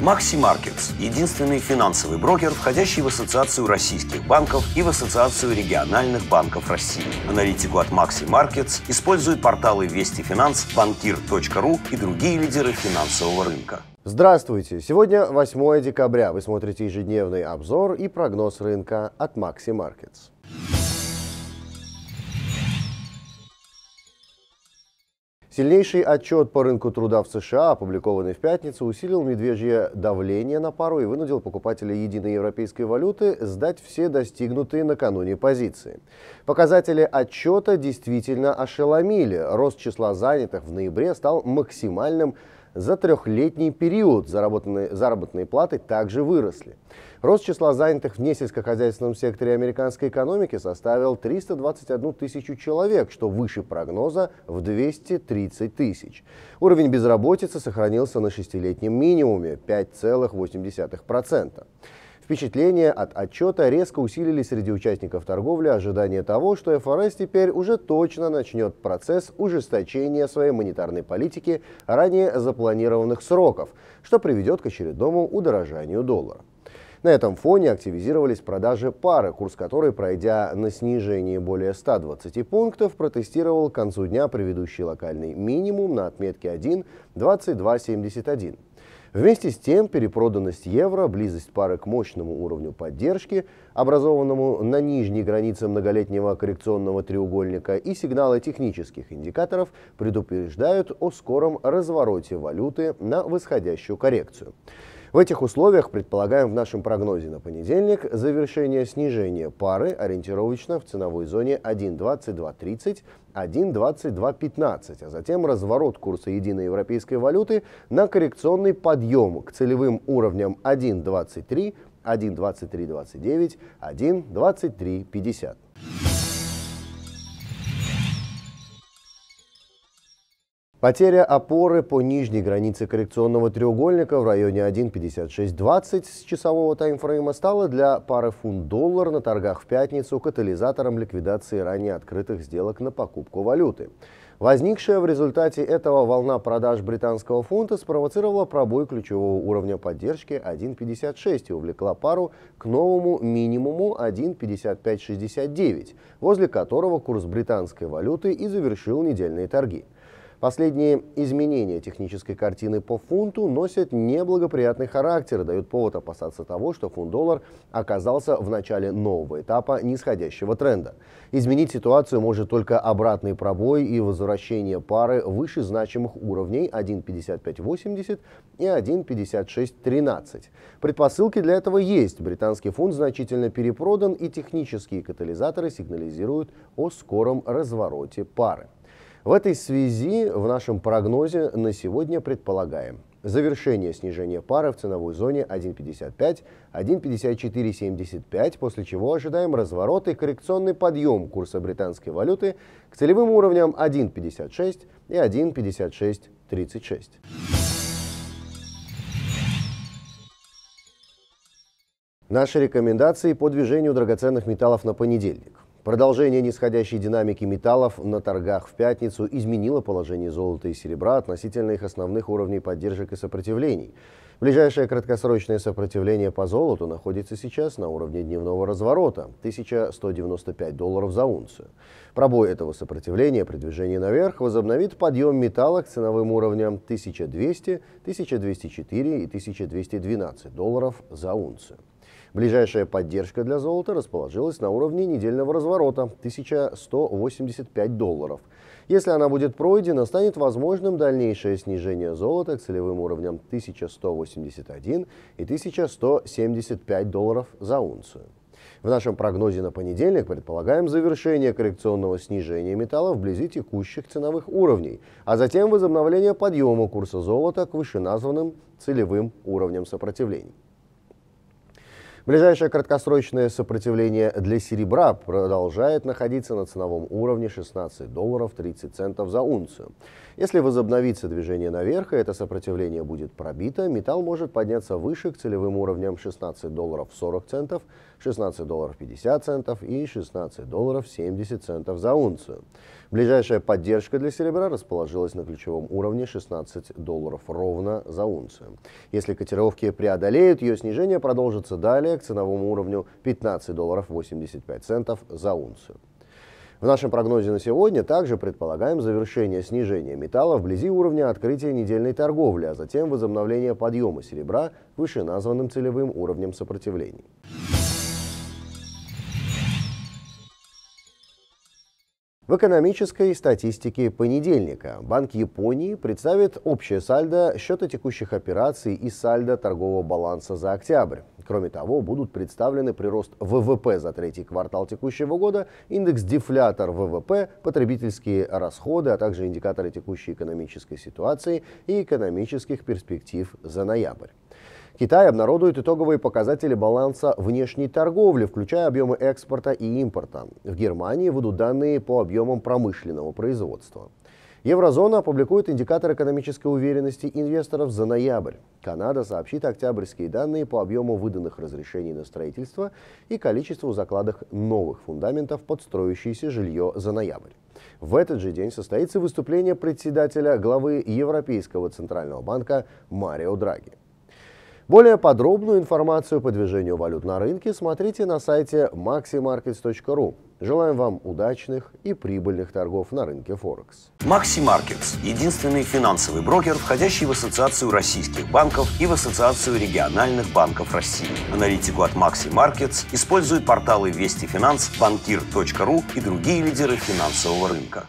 Макси Маркетс – единственный финансовый брокер, входящий в Ассоциацию российских банков и в Ассоциацию региональных банков России. Аналитику от Макси Маркетс используют порталы Вести Финанс, банкир.ру и другие лидеры финансового рынка. Здравствуйте! Сегодня 8 декабря. Вы смотрите ежедневный обзор и прогноз рынка от Макси Маркетс. Сильнейший отчет по рынку труда в США, опубликованный в пятницу, усилил медвежье давление на пару и вынудил покупателя единой европейской валюты сдать все достигнутые накануне позиции. Показатели отчета действительно ошеломили. Рост числа занятых в ноябре стал максимальным – за трехлетний период заработанные, заработные платы также выросли. Рост числа занятых в несельскохозяйственном секторе американской экономики составил 321 тысячу человек, что выше прогноза в 230 тысяч. Уровень безработицы сохранился на шестилетнем минимуме 5,8%. Впечатления от отчета резко усилились среди участников торговли ожидание того, что ФРС теперь уже точно начнет процесс ужесточения своей монетарной политики ранее запланированных сроков, что приведет к очередному удорожанию доллара. На этом фоне активизировались продажи пары, курс которой, пройдя на снижение более 120 пунктов, протестировал к концу дня предыдущий локальный минимум на отметке 1.2271. Вместе с тем, перепроданность евро, близость пары к мощному уровню поддержки, образованному на нижней границе многолетнего коррекционного треугольника и сигналы технических индикаторов предупреждают о скором развороте валюты на восходящую коррекцию. В этих условиях предполагаем в нашем прогнозе на понедельник завершение снижения пары ориентировочно в ценовой зоне 1.2230, 1.2215, а затем разворот курса единой европейской валюты на коррекционный подъем к целевым уровням 1.23, 1.2329, 1.2350. Потеря опоры по нижней границе коррекционного треугольника в районе 1.5620 с часового таймфрейма стала для пары фунт-доллар на торгах в пятницу катализатором ликвидации ранее открытых сделок на покупку валюты. Возникшая в результате этого волна продаж британского фунта спровоцировала пробой ключевого уровня поддержки 1.56 и увлекла пару к новому минимуму 1.5569, возле которого курс британской валюты и завершил недельные торги. Последние изменения технической картины по фунту носят неблагоприятный характер и дают повод опасаться того, что фунт-доллар оказался в начале нового этапа нисходящего тренда. Изменить ситуацию может только обратный пробой и возвращение пары выше значимых уровней 1.5580 и 1.5613. Предпосылки для этого есть. Британский фунт значительно перепродан и технические катализаторы сигнализируют о скором развороте пары. В этой связи в нашем прогнозе на сегодня предполагаем завершение снижения пары в ценовой зоне 1.55, 1.5475, после чего ожидаем разворот и коррекционный подъем курса британской валюты к целевым уровням 1.56 и 1.5636. Наши рекомендации по движению драгоценных металлов на понедельник. Продолжение нисходящей динамики металлов на торгах в пятницу изменило положение золота и серебра относительно их основных уровней поддержек и сопротивлений. Ближайшее краткосрочное сопротивление по золоту находится сейчас на уровне дневного разворота – 1195 долларов за унцию. Пробой этого сопротивления при движении наверх возобновит подъем металла к ценовым уровням 1200, 1204 и 1212 долларов за унцию. Ближайшая поддержка для золота расположилась на уровне недельного разворота 1185 долларов. Если она будет пройдена, станет возможным дальнейшее снижение золота к целевым уровням 1181 и 1175 долларов за унцию. В нашем прогнозе на понедельник предполагаем завершение коррекционного снижения металла вблизи текущих ценовых уровней, а затем возобновление подъема курса золота к вышеназванным целевым уровням сопротивления. Ближайшее краткосрочное сопротивление для серебра продолжает находиться на ценовом уровне 16 долларов 30 центов за унцию. Если возобновится движение наверх, и это сопротивление будет пробито, металл может подняться выше к целевым уровням 16 долларов 40 центов, 16 долларов 50 центов и 16 долларов 70 центов за унцию. Ближайшая поддержка для серебра расположилась на ключевом уровне 16 долларов ровно за унцию. Если котировки преодолеют, ее снижение продолжится далее к ценовому уровню 15 долларов 85 центов за унцию. В нашем прогнозе на сегодня также предполагаем завершение снижения металла вблизи уровня открытия недельной торговли, а затем возобновление подъема серебра выше названным целевым уровнем сопротивления. В экономической статистике понедельника Банк Японии представит общее сальдо счета текущих операций и сальдо торгового баланса за октябрь. Кроме того, будут представлены прирост ВВП за третий квартал текущего года, индекс дефлятор ВВП, потребительские расходы, а также индикаторы текущей экономической ситуации и экономических перспектив за ноябрь. Китай обнародует итоговые показатели баланса внешней торговли, включая объемы экспорта и импорта. В Германии выйдут данные по объемам промышленного производства. Еврозона опубликует индикатор экономической уверенности инвесторов за ноябрь. Канада сообщит октябрьские данные по объему выданных разрешений на строительство и количеству закладок новых фундаментов под строящееся жилье за ноябрь. В этот же день состоится выступление председателя главы Европейского центрального банка Марио Драги. Более подробную информацию по движению валют на рынке смотрите на сайте maximarkets.ru. Желаем вам удачных и прибыльных торгов на рынке Форекс. Maxi Markets – единственный финансовый брокер, входящий в Ассоциацию российских банков и в Ассоциацию региональных банков России. Аналитику от Maxi Markets используют порталы Вести Финанс, банкир.ру и другие лидеры финансового рынка.